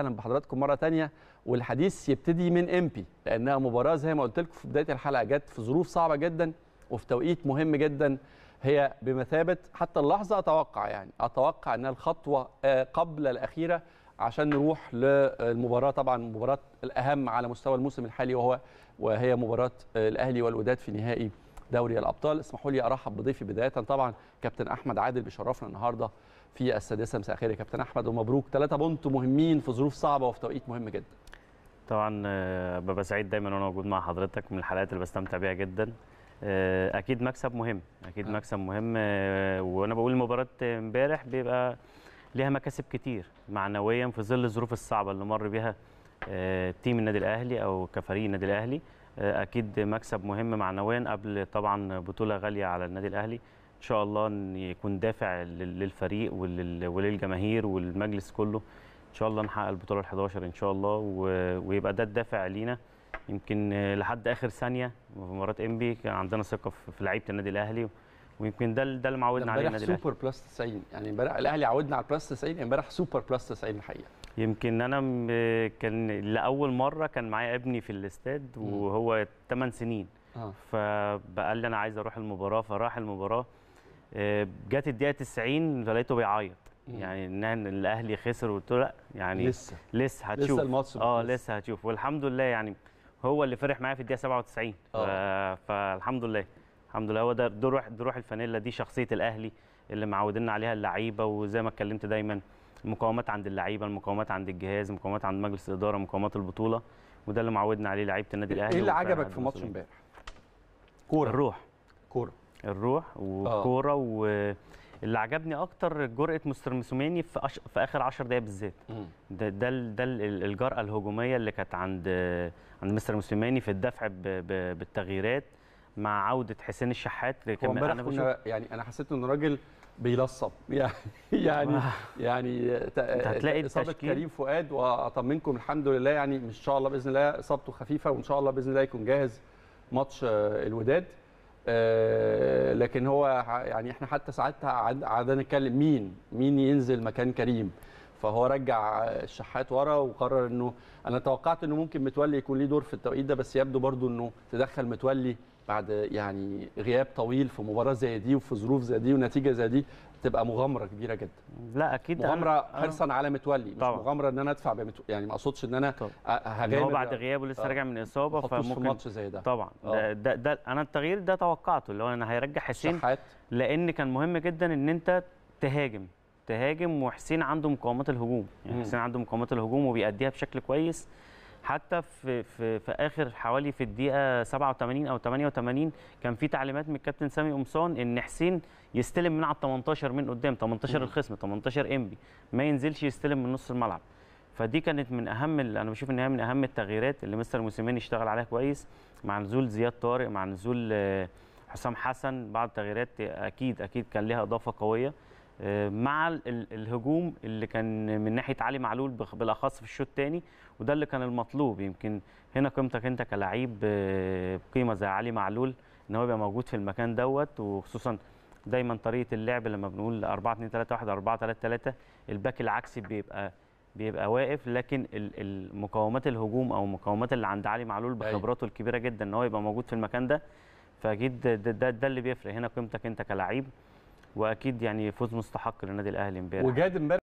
اهلا بحضراتكم مره ثانيه والحديث يبتدي من امبي لانها مباراه زي ما قلت لكم في بدايه الحلقه جت في ظروف صعبه جدا وفي توقيت مهم جدا هي بمثابه حتى اللحظه اتوقع يعني اتوقع انها الخطوه آه، قبل الاخيره عشان نروح للمباراه طبعا مباراه الاهم على مستوى الموسم الحالي وهو وهي مباراه الاهلي والوداد في نهائي دوري الابطال اسمحوا لي ارحب بضيفي بدايه طبعا كابتن احمد عادل بيشرفنا النهارده في السادسه مساء الخير يا كابتن احمد ومبروك ثلاثه بونت مهمين في ظروف صعبه وفي توقيت مهم جدا طبعا آه، ببقى سعيد دايما وانا موجود مع حضرتك من الحلقات اللي بستمتع بيها جدا آه، اكيد مكسب مهم اكيد آه. مكسب مهم آه، وانا بقول مباراه امبارح بيبقى ليها مكاسب كتير معنويا في ظل الظروف الصعبه اللي مر بيها تيم النادي الاهلي او كفريق النادي الاهلي اكيد مكسب مهم معنويا قبل طبعا بطوله غاليه على النادي الاهلي ان شاء الله ان يكون دافع للفريق وللجماهير والمجلس كله ان شاء الله نحقق البطوله ال11 ان شاء الله ويبقى ده الدافع لينا يمكن لحد اخر ثانيه في مباراه انبي كان عندنا ثقه في لعيبه النادي الاهلي ويمكن ده ده اللي معودنا عليه النادي الاهلي سوبر بلس 90 يعني امبارح الاهلي عودنا على بلس 90 امبارح سوبر بلس 90 الحقيقه يمكن انا كان لاول مره كان معايا ابني في الاستاد وهو 8 سنين آه. فبقال لي انا عايز اروح المباراه فراح المباراه آه، جت الدقيقه 90 لقيته بيعيط يعني ان الاهلي خسر وقلت له لا يعني لسه لسه هتشوف لسه الماتش اه لسه هتشوف والحمد لله يعني هو اللي فرح معايا في الدقيقه 97 آه. فالحمد لله الحمد لله هو ده دور روح الفانيلا دي شخصيه الاهلي اللي معودين عليها اللعيبه وزي ما اتكلمت دايما المقاومات عند اللعيبه المقاومات عند الجهاز المقاومات عند مجلس الاداره مقاومات البطوله وده اللي معودنا عليه لعيبه النادي إيه الاهلي ايه اللي عجبك في ماتش امبارح كوره الروح كوره الروح والكوره آه. واللي عجبني اكتر جرأه مستر مسوماني في, أش... في اخر 10 دقايق بالذات ده ده ده الجرأه الهجوميه اللي كانت عند عند مستر مسوماني في الدفع ب... ب... بالتغييرات مع عوده حسين الشحات هو انا كنا يعني انا حسيت ان الراجل بيلصب يعني يعني آه. يعني هتلاقي اصابه كريم فؤاد واطمنكم الحمد لله يعني ان شاء الله باذن الله اصابته خفيفه وان شاء الله باذن الله يكون جاهز ماتش آه، الوداد آه، لكن هو يعني احنا حتى ساعتها قعدنا نتكلم مين مين ينزل مكان كريم فهو رجع الشحات ورا وقرر انه انا توقعت انه ممكن متولي يكون ليه دور في التوقيت ده بس يبدو برضو انه تدخل متولي بعد يعني غياب طويل في مباراه زي دي وفي ظروف زي دي ونتيجه زي دي تبقى مغامره كبيره جدا لا اكيد مغامره حرصا على متولي مش طبعا. مغامره ان انا ادفع بمتو... يعني ما اقصدش ان انا هغامر يعني هو بعد غيابه لسه آه. راجع من اصابه فممكن ماتش زي ده طبعا آه. ده, ده, ده انا التغيير ده توقعته اللي هو انا هيرجع حسين شحات. لان كان مهم جدا ان انت تهاجم تهاجم وحسين عنده مقاومات الهجوم يعني حسين عنده مقاومات الهجوم وبيأديها بشكل كويس حتى في في في اخر حوالي في الدقيقه 87 او 88 كان في تعليمات من الكابتن سامي قمصان ان حسين يستلم من على 18 من قدام 18 الخصم 18 انبي ما ينزلش يستلم من نص الملعب فدي كانت من اهم انا بشوف ان هي من اهم التغييرات اللي مستر موسيماني اشتغل عليها كويس مع نزول زياد طارق مع نزول آه، حسام حسن بعض التغييرات اكيد اكيد كان لها اضافه قويه مع الهجوم اللي كان من ناحيه علي معلول بالاخص في الشوط الثاني وده اللي كان المطلوب يمكن هنا قيمتك انت كلاعب بقيمه آه، زي علي معلول ان هو يبقى موجود في المكان دوت وخصوصا دايما طريقه اللعب لما بنقول 4 2 3 1 4 3 3 الباك العكسي بيبقى بيبقى واقف لكن المقاومات الهجوم او المقاومات اللي عند علي معلول أيوه. بخبراته الكبيره جدا ان هو يبقى موجود في المكان ده فجد ده, ده, ده اللي بيفرق هنا قيمتك انت كلاعب واكيد يعني فوز مستحق للنادي الاهلي امبارح وجاد امبارح